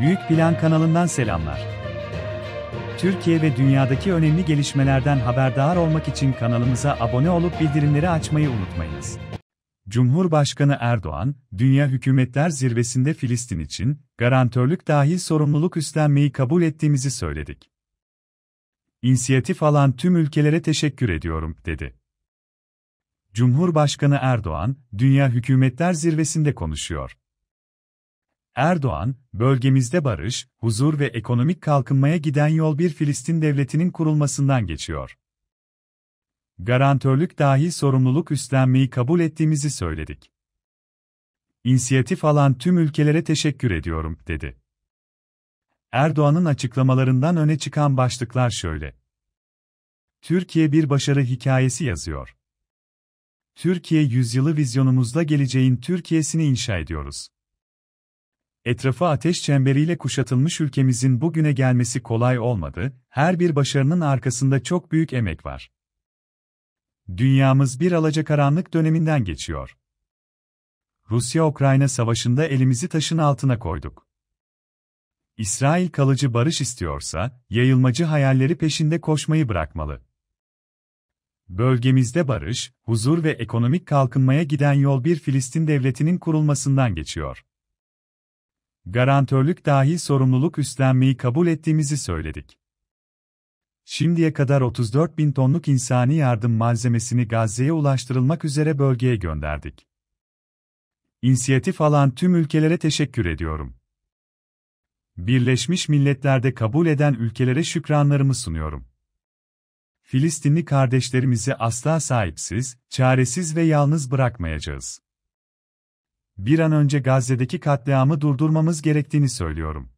Büyük Plan kanalından selamlar. Türkiye ve dünyadaki önemli gelişmelerden haberdar olmak için kanalımıza abone olup bildirimleri açmayı unutmayınız. Cumhurbaşkanı Erdoğan, Dünya Hükümetler Zirvesi'nde Filistin için garantörlük dahil sorumluluk üstlenmeyi kabul ettiğimizi söyledik. İnisiyatif alan tüm ülkelere teşekkür ediyorum, dedi. Cumhurbaşkanı Erdoğan, Dünya Hükümetler Zirvesi'nde konuşuyor. Erdoğan, bölgemizde barış, huzur ve ekonomik kalkınmaya giden yol bir Filistin devletinin kurulmasından geçiyor. Garantörlük dahi sorumluluk üstlenmeyi kabul ettiğimizi söyledik. İnisiyatif alan tüm ülkelere teşekkür ediyorum, dedi. Erdoğan'ın açıklamalarından öne çıkan başlıklar şöyle. Türkiye bir başarı hikayesi yazıyor. Türkiye yüzyılı vizyonumuzda geleceğin Türkiye'sini inşa ediyoruz. Etrafı ateş çemberiyle kuşatılmış ülkemizin bugüne gelmesi kolay olmadı, her bir başarının arkasında çok büyük emek var. Dünyamız bir alacakaranlık döneminden geçiyor. Rusya-Ukrayna savaşında elimizi taşın altına koyduk. İsrail kalıcı barış istiyorsa, yayılmacı hayalleri peşinde koşmayı bırakmalı. Bölgemizde barış, huzur ve ekonomik kalkınmaya giden yol bir Filistin devletinin kurulmasından geçiyor garantörlük dahi sorumluluk üstlenmeyi kabul ettiğimizi söyledik. Şimdiye kadar 34 bin tonluk insani yardım malzemesini Gazze'ye ulaştırılmak üzere bölgeye gönderdik. İnisiyatif alan tüm ülkelere teşekkür ediyorum. Birleşmiş Milletler'de kabul eden ülkelere şükranlarımı sunuyorum. Filistinli kardeşlerimizi asla sahipsiz, çaresiz ve yalnız bırakmayacağız bir an önce Gazze'deki katliamı durdurmamız gerektiğini söylüyorum.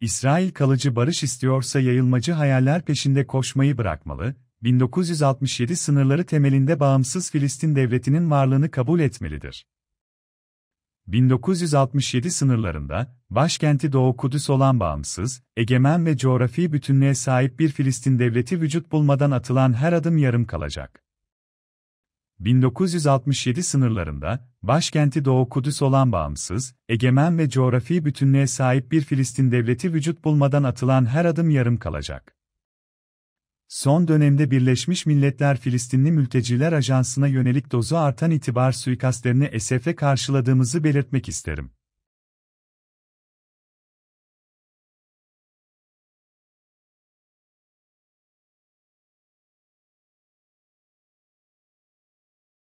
İsrail kalıcı barış istiyorsa yayılmacı hayaller peşinde koşmayı bırakmalı, 1967 sınırları temelinde bağımsız Filistin devletinin varlığını kabul etmelidir. 1967 sınırlarında, başkenti Doğu Kudüs olan bağımsız, egemen ve coğrafi bütünlüğe sahip bir Filistin devleti vücut bulmadan atılan her adım yarım kalacak. 1967 sınırlarında, başkenti Doğu Kudüs olan bağımsız, egemen ve coğrafi bütünlüğe sahip bir Filistin devleti vücut bulmadan atılan her adım yarım kalacak. Son dönemde Birleşmiş Milletler Filistinli Mülteciler Ajansı'na yönelik dozu artan itibar suikastlerini esefle karşıladığımızı belirtmek isterim.